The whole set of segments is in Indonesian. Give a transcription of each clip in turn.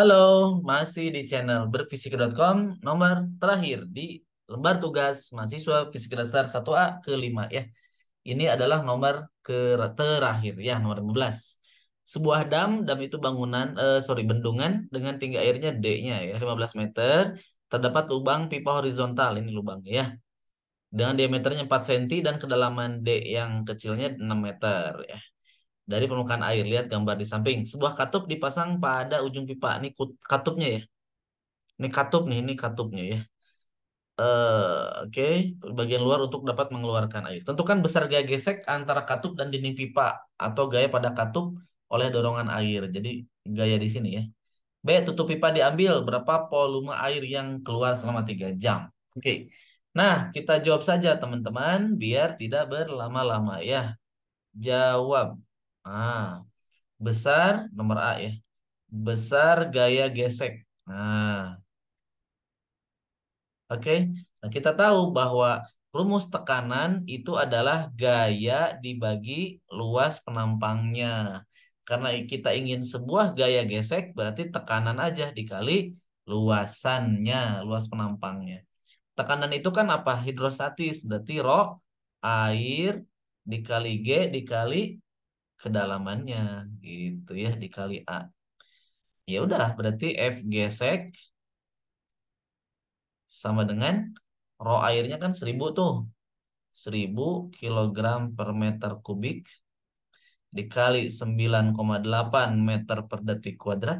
Halo, masih di channel berfisika.com nomor terakhir di lembar tugas mahasiswa fisika dasar 1A ke-5 ya. Ini adalah nomor ke terakhir ya, nomor 15. Sebuah dam, dam itu bangunan, eh, sorry, bendungan dengan tinggi airnya D-nya ya, 15 meter. Terdapat lubang pipa horizontal, ini lubangnya ya. Dengan diameternya 4 cm dan kedalaman D yang kecilnya 6 meter ya dari permukaan air. Lihat gambar di samping. Sebuah katup dipasang pada ujung pipa. Ini katupnya ya. Ini katup nih, ini katupnya ya. Uh, Oke, okay. bagian luar untuk dapat mengeluarkan air. Tentukan besar gaya gesek antara katup dan dinding pipa atau gaya pada katup oleh dorongan air. Jadi gaya di sini ya. B. Tutup pipa diambil berapa volume air yang keluar selama 3 jam. Oke. Okay. Nah, kita jawab saja teman-teman biar tidak berlama-lama ya. Jawab. Nah, besar nomor A ya. Besar gaya gesek. Nah. Oke. Okay. Nah, kita tahu bahwa rumus tekanan itu adalah gaya dibagi luas penampangnya. Karena kita ingin sebuah gaya gesek berarti tekanan aja dikali luasannya, luas penampangnya. Tekanan itu kan apa? Hidrostatis, berarti roh air dikali G dikali kedalamannya gitu ya dikali A. Ya udah berarti F gesek sama dengan rho airnya kan seribu tuh. seribu kilogram per meter kubik dikali 9,8 meter per detik kuadrat.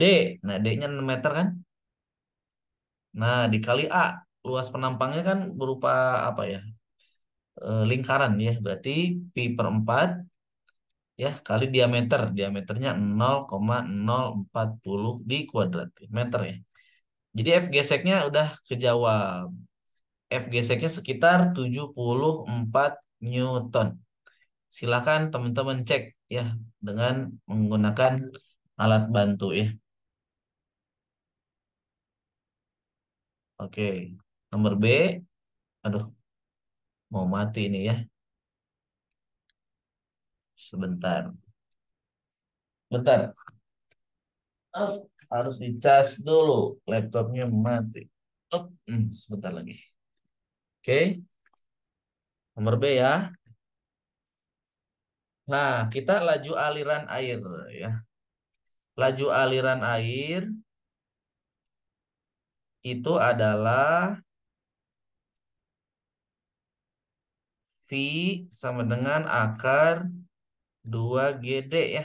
D, nah D-nya 6 meter kan? Nah, dikali A, luas penampangnya kan berupa apa ya? Eh, lingkaran ya, berarti pi per empat ya kali diameter diameternya 0,040 di kuadrat ya, meter ya jadi f geseknya udah kejawab f geseknya sekitar 74 newton silakan teman-teman cek ya dengan menggunakan alat bantu ya oke nomor b aduh mau mati ini ya sebentar. Bentar. Oh, harus dicas dulu. Laptopnya mati. Oh, hmm, sebentar lagi. Oke. Okay. Nomor B ya. Nah, kita laju aliran air ya. Laju aliran air itu adalah V sama dengan akar 2 GD ya.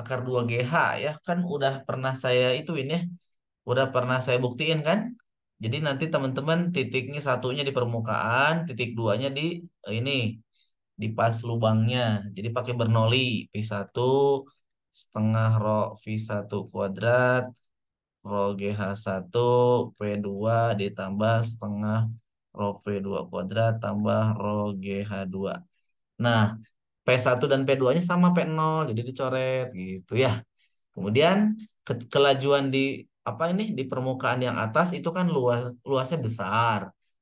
Akar 2 GH ya. Kan udah pernah saya ituin ya. Udah pernah saya buktiin kan. Jadi nanti teman-teman titiknya satunya di permukaan, titik duanya di eh, ini di pas lubangnya. Jadi pakai bernoli. P1 setengah ro V1 kuadrat Ro GH1 P2 ditambah setengah rho V2 kuadrat tambah rho GH2. Nah, P1 dan P2-nya sama P0, jadi dicoret gitu ya. Kemudian ke kelajuan di apa ini di permukaan yang atas itu kan luas luasnya besar.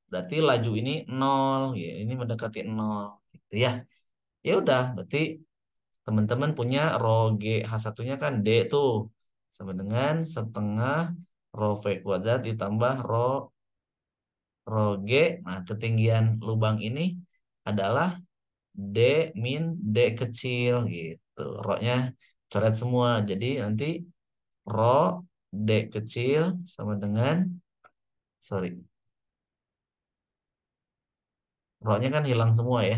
Berarti laju ini 0, ya, ini mendekati 0 gitu ya. Ya udah, berarti teman-teman punya rho G H1-nya kan D tuh sama dengan setengah rho V kuadrat ditambah rho rho G. Nah, ketinggian lubang ini adalah D min D kecil gitu. ro coret semua. Jadi nanti Ro D kecil sama dengan sorry. ro kan hilang semua ya.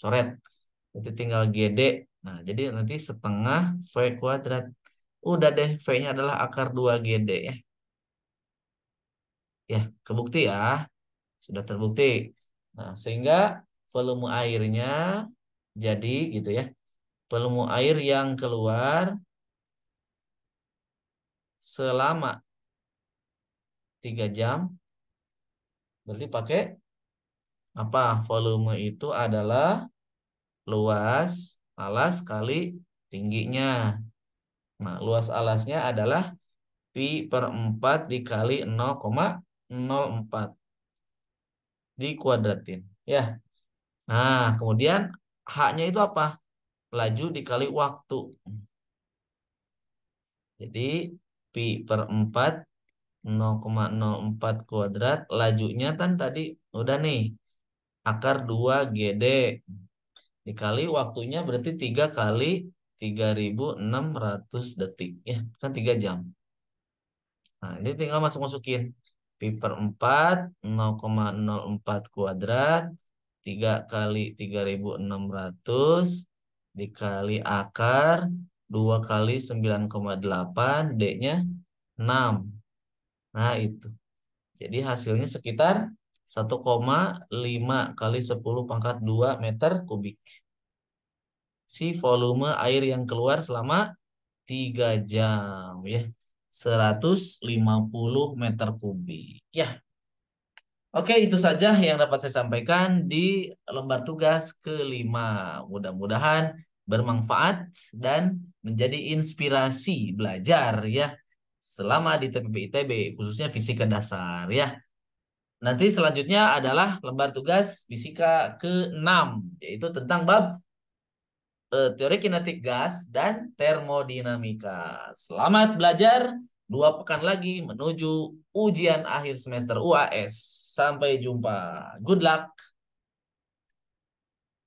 Coret. Nanti tinggal GD. Nah, jadi nanti setengah V kuadrat. Udah deh, V-nya adalah akar 2 GD ya. Ya, kebukti ya. Sudah terbukti. Nah, sehingga volume airnya jadi gitu ya. Volume air yang keluar selama 3 jam berarti pakai apa? Volume itu adalah luas alas kali tingginya. Nah, luas alasnya adalah pi per 4 dikali 0,04 dikuadratin. Ya, Nah, kemudian haknya itu apa? Laju dikali waktu. Jadi pi per 4 0,04 kuadrat lajunya kan tadi udah nih akar 2 GD dikali waktunya berarti 3 kali 3600 detik ya kan 3 jam nah ini tinggal masuk masukin pi per 4 0,04 kuadrat 3 kali 3600 dikali akar 2 kali 9,8 D-nya 6. Nah itu. Jadi hasilnya sekitar 1,5 kali 10 pangkat 2 meter kubik. Si volume air yang keluar selama 3 jam ya. 150 meter kubik. Ya, Oke, itu saja yang dapat saya sampaikan di lembar tugas kelima. Mudah-mudahan bermanfaat dan menjadi inspirasi belajar ya selama di TPP ITB khususnya fisika dasar ya. Nanti selanjutnya adalah lembar tugas fisika ke-6 yaitu tentang bab eh, teori kinetik gas dan termodinamika. Selamat belajar dua pekan lagi menuju ujian akhir semester UAS. Sampai jumpa. Good luck.